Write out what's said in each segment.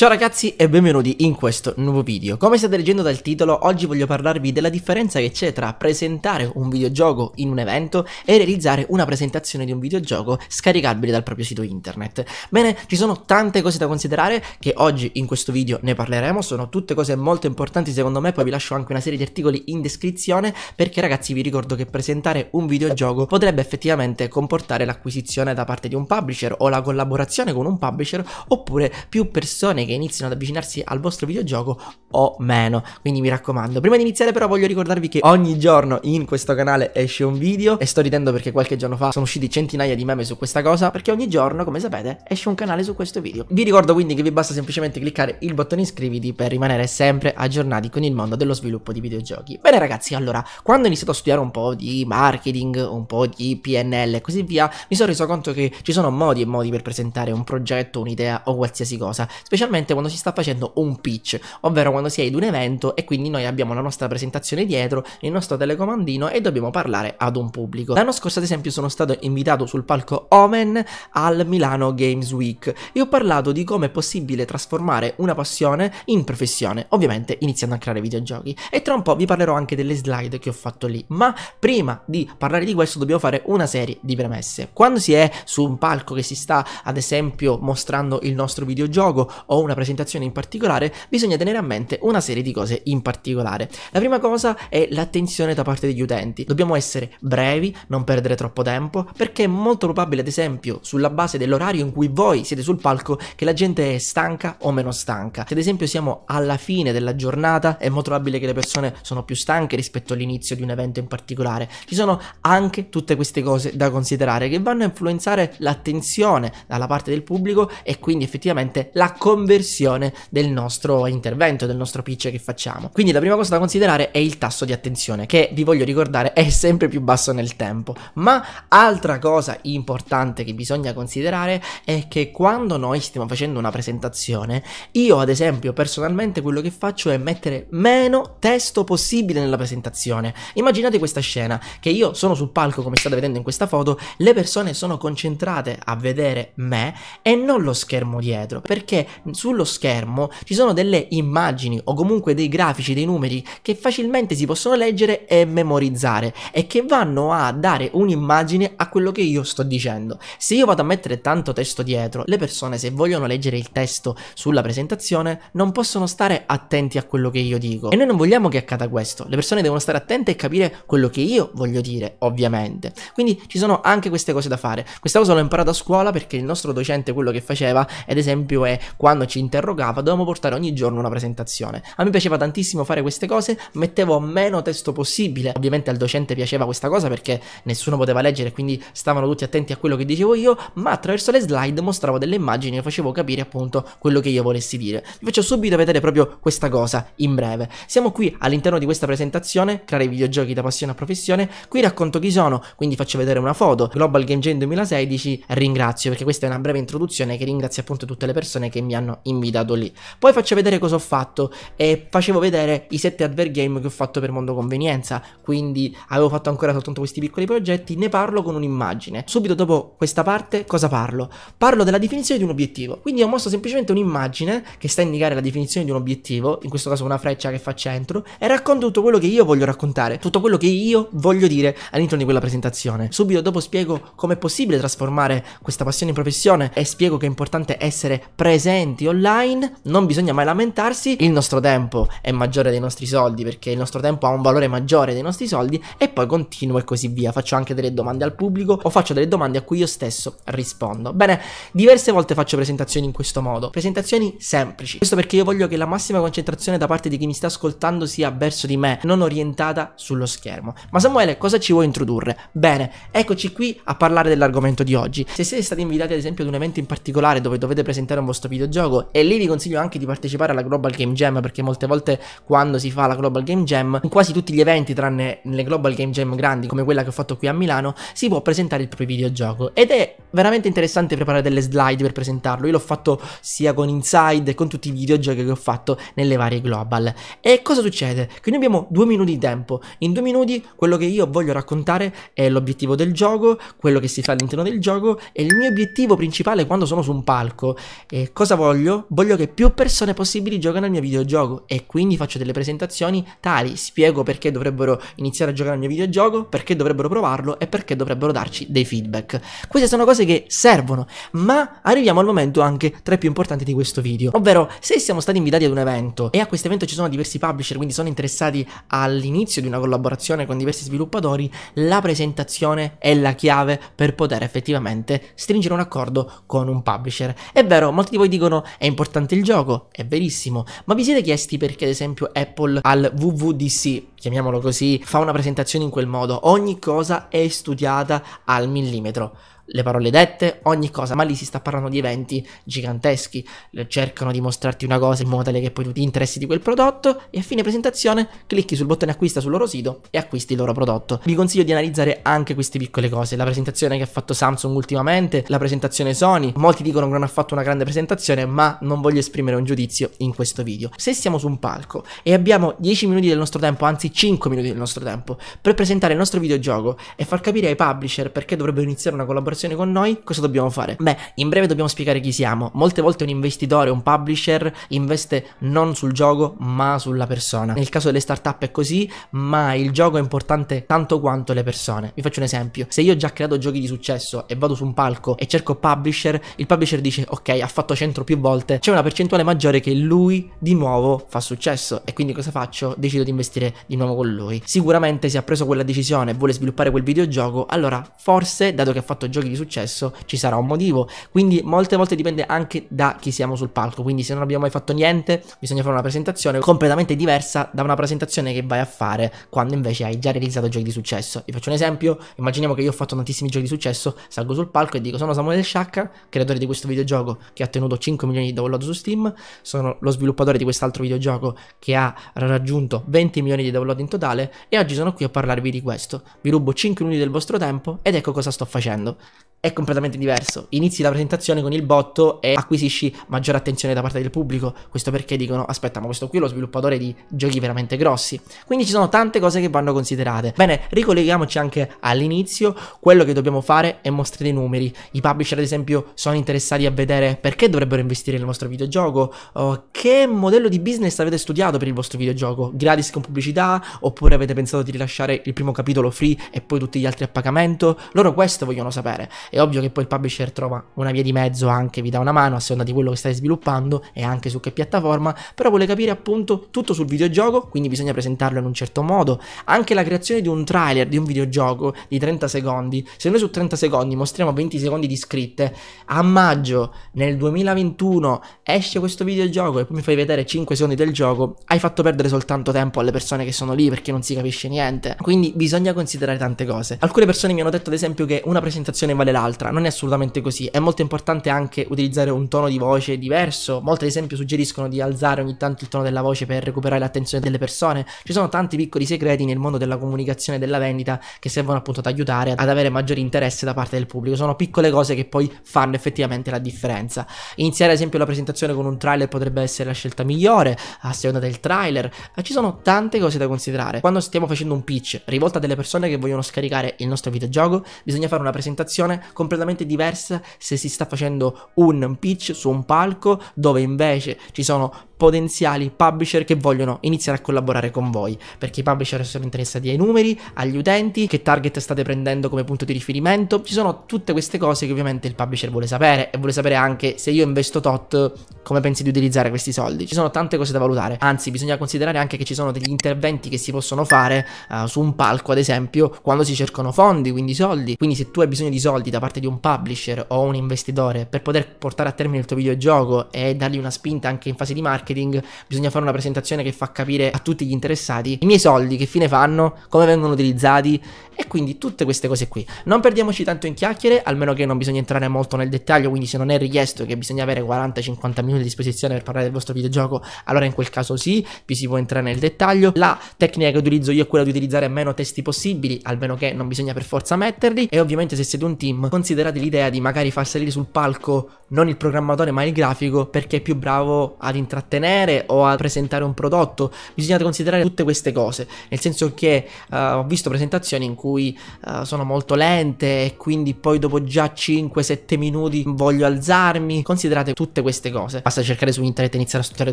Ciao ragazzi e benvenuti in questo nuovo video. Come state leggendo dal titolo, oggi voglio parlarvi della differenza che c'è tra presentare un videogioco in un evento e realizzare una presentazione di un videogioco scaricabile dal proprio sito internet. Bene, ci sono tante cose da considerare che oggi in questo video ne parleremo, sono tutte cose molto importanti secondo me, poi vi lascio anche una serie di articoli in descrizione perché ragazzi vi ricordo che presentare un videogioco potrebbe effettivamente comportare l'acquisizione da parte di un publisher o la collaborazione con un publisher oppure più persone che che iniziano ad avvicinarsi al vostro videogioco o meno. Quindi mi raccomando. Prima di iniziare però voglio ricordarvi che ogni giorno in questo canale esce un video e sto ridendo perché qualche giorno fa sono usciti centinaia di meme su questa cosa perché ogni giorno come sapete esce un canale su questo video. Vi ricordo quindi che vi basta semplicemente cliccare il bottone iscriviti per rimanere sempre aggiornati con il mondo dello sviluppo di videogiochi. Bene ragazzi allora quando ho iniziato a studiare un po' di marketing, un po' di PNL e così via mi sono reso conto che ci sono modi e modi per presentare un progetto, un'idea o qualsiasi cosa specialmente praticamente quando si sta facendo un pitch, ovvero quando si è ad un evento e quindi noi abbiamo la nostra presentazione dietro, il nostro telecomandino e dobbiamo parlare ad un pubblico. L'anno scorso ad esempio sono stato invitato sul palco Omen al Milano Games Week e ho parlato di come è possibile trasformare una passione in professione, ovviamente iniziando a creare videogiochi. E tra un po' vi parlerò anche delle slide che ho fatto lì, ma prima di parlare di questo dobbiamo fare una serie di premesse. Quando si è su un palco che si sta ad esempio mostrando il nostro videogioco o una presentazione in particolare, bisogna tenere a mente una serie di cose in particolare. La prima cosa è l'attenzione da parte degli utenti. Dobbiamo essere brevi, non perdere troppo tempo, perché è molto probabile, ad esempio, sulla base dell'orario in cui voi siete sul palco, che la gente è stanca o meno stanca. Se ad esempio siamo alla fine della giornata, è molto probabile che le persone sono più stanche rispetto all'inizio di un evento in particolare. Ci sono anche tutte queste cose da considerare che vanno a influenzare l'attenzione dalla parte del pubblico e quindi effettivamente la conversione conversione del nostro intervento, del nostro pitch che facciamo. Quindi la prima cosa da considerare è il tasso di attenzione, che vi voglio ricordare è sempre più basso nel tempo. Ma altra cosa importante che bisogna considerare è che quando noi stiamo facendo una presentazione, io ad esempio personalmente quello che faccio è mettere meno testo possibile nella presentazione. Immaginate questa scena, che io sono sul palco come state vedendo in questa foto, le persone sono concentrate a vedere me e non lo schermo dietro, perché sullo schermo ci sono delle immagini o comunque dei grafici, dei numeri che facilmente si possono leggere e memorizzare e che vanno a dare un'immagine a quello che io sto dicendo. Se io vado a mettere tanto testo dietro, le persone se vogliono leggere il testo sulla presentazione non possono stare attenti a quello che io dico e noi non vogliamo che accada questo, le persone devono stare attente e capire quello che io voglio dire, ovviamente. Quindi ci sono anche queste cose da fare. Questa cosa l'ho imparata a scuola perché il nostro docente quello che faceva, ad esempio, è quando ci interrogava, dovevamo portare ogni giorno una presentazione. A me piaceva tantissimo fare queste cose, mettevo meno testo possibile. Ovviamente al docente piaceva questa cosa perché nessuno poteva leggere, quindi stavano tutti attenti a quello che dicevo io, ma attraverso le slide mostravo delle immagini e facevo capire appunto quello che io volessi dire. Vi faccio subito vedere proprio questa cosa in breve. Siamo qui all'interno di questa presentazione, creare videogiochi da passione a professione, qui racconto chi sono, quindi faccio vedere una foto, Global Game Jam 2016 ringrazio perché questa è una breve introduzione che ringrazia appunto tutte le persone che mi hanno invitato lì. Poi faccio vedere cosa ho fatto e facevo vedere i 7 advert game che ho fatto per mondo convenienza, quindi avevo fatto ancora soltanto questi piccoli progetti, ne parlo con un'immagine. Subito dopo questa parte cosa parlo? Parlo della definizione di un obiettivo, quindi ho mostro semplicemente un'immagine che sta a indicare la definizione di un obiettivo, in questo caso una freccia che fa centro, e racconto tutto quello che io voglio raccontare, tutto quello che io voglio dire all'interno di quella presentazione. Subito dopo spiego come è possibile trasformare questa passione in professione e spiego che è importante essere presenti online, non bisogna mai lamentarsi, il nostro tempo è maggiore dei nostri soldi perché il nostro tempo ha un valore maggiore dei nostri soldi e poi continuo e così via, faccio anche delle domande al pubblico o faccio delle domande a cui io stesso rispondo. Bene, diverse volte faccio presentazioni in questo modo, presentazioni semplici, questo perché io voglio che la massima concentrazione da parte di chi mi sta ascoltando sia verso di me, non orientata sullo schermo. Ma Samuele, cosa ci vuoi introdurre? Bene, eccoci qui a parlare dell'argomento di oggi. Se siete stati invitati ad esempio ad un evento in particolare dove dovete presentare un vostro videogioco e lì vi consiglio anche di partecipare alla Global Game Jam perché molte volte quando si fa la Global Game Jam in quasi tutti gli eventi tranne nelle Global Game Jam grandi come quella che ho fatto qui a Milano si può presentare il proprio videogioco ed è veramente interessante preparare delle slide per presentarlo io l'ho fatto sia con Inside che con tutti i videogiochi che ho fatto nelle varie Global e cosa succede? Che noi abbiamo due minuti di tempo in due minuti quello che io voglio raccontare è l'obiettivo del gioco quello che si fa all'interno del gioco e il mio obiettivo principale quando sono su un palco e cosa voglio? voglio, voglio che più persone possibili giocano al mio videogioco e quindi faccio delle presentazioni tali, spiego perché dovrebbero iniziare a giocare al mio videogioco, perché dovrebbero provarlo e perché dovrebbero darci dei feedback. Queste sono cose che servono, ma arriviamo al momento anche tra i più importanti di questo video, ovvero se siamo stati invitati ad un evento e a questo evento ci sono diversi publisher, quindi sono interessati all'inizio di una collaborazione con diversi sviluppatori, la presentazione è la chiave per poter effettivamente stringere un accordo con un publisher. È vero, molti di voi dicono è importante il gioco, è verissimo, ma vi siete chiesti perché ad esempio Apple al WWDC, chiamiamolo così, fa una presentazione in quel modo? Ogni cosa è studiata al millimetro le parole dette, ogni cosa, ma lì si sta parlando di eventi giganteschi, cercano di mostrarti una cosa in modo tale che poi tu ti interessi di quel prodotto e a fine presentazione clicchi sul bottone acquista sul loro sito e acquisti il loro prodotto. Vi consiglio di analizzare anche queste piccole cose, la presentazione che ha fatto Samsung ultimamente, la presentazione Sony, molti dicono che non ha fatto una grande presentazione, ma non voglio esprimere un giudizio in questo video. Se siamo su un palco e abbiamo 10 minuti del nostro tempo, anzi 5 minuti del nostro tempo, per presentare il nostro videogioco e far capire ai publisher perché dovrebbero iniziare una collaborazione conversazione con noi, cosa dobbiamo fare? Beh, in breve dobbiamo spiegare chi siamo. Molte volte un investitore, un publisher investe non sul gioco, ma sulla persona. Nel caso delle startup è così, ma il gioco è importante tanto quanto le persone. Vi faccio un esempio. Se io ho già creato giochi di successo e vado su un palco e cerco publisher, il publisher dice ok, ha fatto 100 più volte, c'è una percentuale maggiore che lui di nuovo fa successo e quindi cosa faccio? Decido di investire di nuovo con lui. Sicuramente se ha preso quella decisione e vuole sviluppare quel videogioco, allora forse, dato che ha fatto giochi di successo ci sarà un motivo. Quindi molte volte dipende anche da chi siamo sul palco. Quindi se non abbiamo mai fatto niente, bisogna fare una presentazione completamente diversa da una presentazione che vai a fare quando invece hai già realizzato giochi di successo. Vi faccio un esempio, immaginiamo che io ho fatto tantissimi giochi di successo, salgo sul palco e dico sono Samuele Sciacca, creatore di questo videogioco che ha ottenuto 5 milioni di download su Steam, sono lo sviluppatore di quest'altro videogioco che ha raggiunto 20 milioni di download in totale e oggi sono qui a parlarvi di questo. Vi rubo 5 minuti del vostro tempo ed ecco cosa sto facendo è completamente diverso. Inizi la presentazione con il botto e acquisisci maggiore attenzione da parte del pubblico. Questo perché dicono: aspetta, ma questo qui è lo sviluppatore di giochi veramente grossi. Quindi ci sono tante cose che vanno considerate. Bene, ricolleghiamoci anche all'inizio. Quello che dobbiamo fare è mostrare i numeri. I publisher, ad esempio, sono interessati a vedere perché dovrebbero investire nel vostro videogioco. Oh, che modello di business avete studiato per il vostro videogioco? Gratis con pubblicità? Oppure avete pensato di rilasciare il primo capitolo free e poi tutti gli altri a pagamento? Loro questo vogliono sapere fare. È ovvio che poi il publisher trova una via di mezzo anche, vi dà una mano a seconda di quello che stai sviluppando e anche su che piattaforma, però vuole capire appunto tutto sul videogioco, quindi bisogna presentarlo in un certo modo. Anche la creazione di un trailer di un videogioco di 30 secondi, se noi su 30 secondi mostriamo 20 secondi di scritte, a maggio nel 2021 esce questo videogioco e poi mi fai vedere 5 secondi del gioco, hai fatto perdere soltanto tempo alle persone che sono lì perché non si capisce niente. Quindi bisogna considerare tante cose. Alcune persone mi hanno detto ad esempio che una presentazione canzone vale l'altra, non è assolutamente così. È molto importante anche utilizzare un tono di voce diverso. Molti ad esempio suggeriscono di alzare ogni tanto il tono della voce per recuperare l'attenzione delle persone. Ci sono tanti piccoli segreti nel mondo della comunicazione e della vendita che servono appunto ad aiutare ad avere maggiore interesse da parte del pubblico. Sono piccole cose che poi fanno effettivamente la differenza. Iniziare ad esempio la presentazione con un trailer potrebbe essere la scelta migliore, a seconda del trailer. Eh, ci sono tante cose da considerare. Quando stiamo facendo un pitch rivolto a delle persone che vogliono scaricare il nostro videogioco, bisogna fare una presentazione situazione completamente diversa se si sta facendo un pitch su un palco dove invece ci sono potenziali publisher che vogliono iniziare a collaborare con voi, perché i publisher sono interessati ai numeri, agli utenti, che target state prendendo come punto di riferimento, ci sono tutte queste cose che ovviamente il publisher vuole sapere e vuole sapere anche se io investo tot come pensi di utilizzare questi soldi, ci sono tante cose da valutare, anzi bisogna considerare anche che ci sono degli interventi che si possono fare uh, su un palco ad esempio quando si cercano fondi, quindi soldi, quindi se tu hai bisogno di soldi da parte di un publisher o un investitore per poter portare a termine il tuo videogioco e dargli una spinta anche in fase di marketing, marketing, bisogna fare una presentazione che fa capire a tutti gli interessati i miei soldi, che fine fanno, come vengono utilizzati e quindi tutte queste cose qui. Non perdiamoci tanto in chiacchiere, almeno che non bisogna entrare molto nel dettaglio, quindi se non è richiesto che bisogna avere 40-50 minuti a disposizione per parlare del vostro videogioco, allora in quel caso sì, vi si può entrare nel dettaglio. La tecnica che utilizzo io è quella di utilizzare meno testi possibili, almeno che non bisogna per forza metterli e ovviamente se siete un team considerate l'idea di magari far salire sul palco non il programmatore ma il grafico perché è più bravo ad intrattenere o a presentare un prodotto. Bisogna considerare tutte queste cose, nel senso che uh, ho visto presentazioni in cui uh, sono molto lente e quindi poi dopo già 5-7 minuti voglio alzarmi. Considerate tutte queste cose. Basta cercare su internet e iniziare a studiare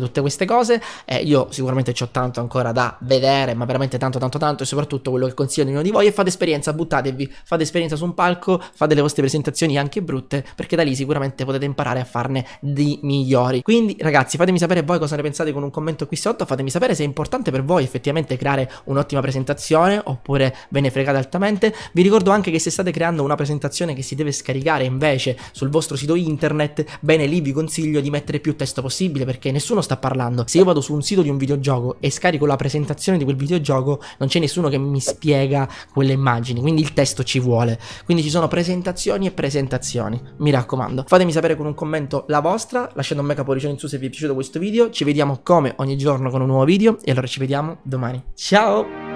tutte queste cose e io sicuramente ho tanto ancora da vedere, ma veramente tanto tanto tanto e soprattutto quello che consiglio a ognuno di voi è fate esperienza, buttatevi, fate esperienza su un palco, fate le vostre presentazioni anche brutte perché da lì sicuramente potete imparare a farne di migliori. Quindi ragazzi fatemi sapere voi cosa ne pensate con un commento qui sotto, fatemi sapere se è importante per voi effettivamente creare un'ottima presentazione oppure ve ne fregate altamente. Vi ricordo anche che se state creando una presentazione che si deve scaricare invece sul vostro sito internet, bene lì vi consiglio di mettere più testo possibile perché nessuno sta parlando. Se io vado su un sito di un videogioco e scarico la presentazione di quel videogioco non c'è nessuno che mi spiega quelle immagini, quindi il testo ci vuole. Quindi ci sono presentazioni e presentazioni, mi raccomando. Fatemi sapere con un commento la vostra, lasciando un mega pollicione in su se vi è piaciuto questo video, ci vediamo come ogni giorno con un nuovo video e allora ci vediamo domani. Ciao!